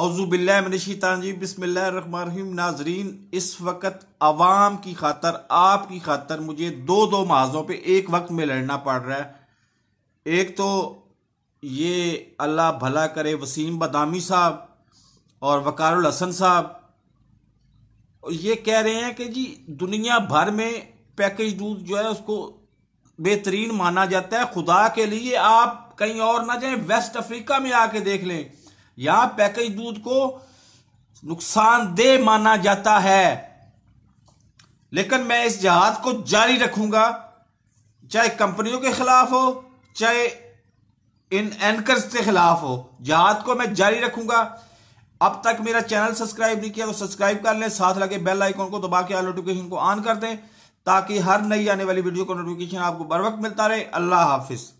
अवज़ुबिल्लाजी बसमिल्लाम नाजरीन इस वक्त आवाम की खातर आपकी खातर मुझे दो दो महाजों पर एक वक्त में लड़ना पड़ रहा है एक तो ये अल्लाह भला करे वसीम बदामी साहब और वकारुल हसन साहब ये कह रहे हैं कि जी दुनिया भर में पैकेज दूध जो है उसको बेहतरीन माना जाता है खुदा के लिए आप कहीं और ना जाए वेस्ट अफ्रीका में आके देख लें या पैकेज दूध को नुकसानदेह माना जाता है लेकिन मैं इस जहाद को जारी रखूंगा चाहे कंपनियों के खिलाफ हो चाहे इन एंकर्स के खिलाफ हो जहाद को मैं जारी रखूंगा अब तक मेरा चैनल सब्सक्राइब नहीं किया तो सब्सक्राइब कर लें साथ लगे बेल आइकॉन को दबा के नोटिफिकेशन को ऑन कर दें ताकि हर नई आने वाली वीडियो का नोटिफिकेशन आपको बर वक्त मिलता रहे अल्लाह हाफिज़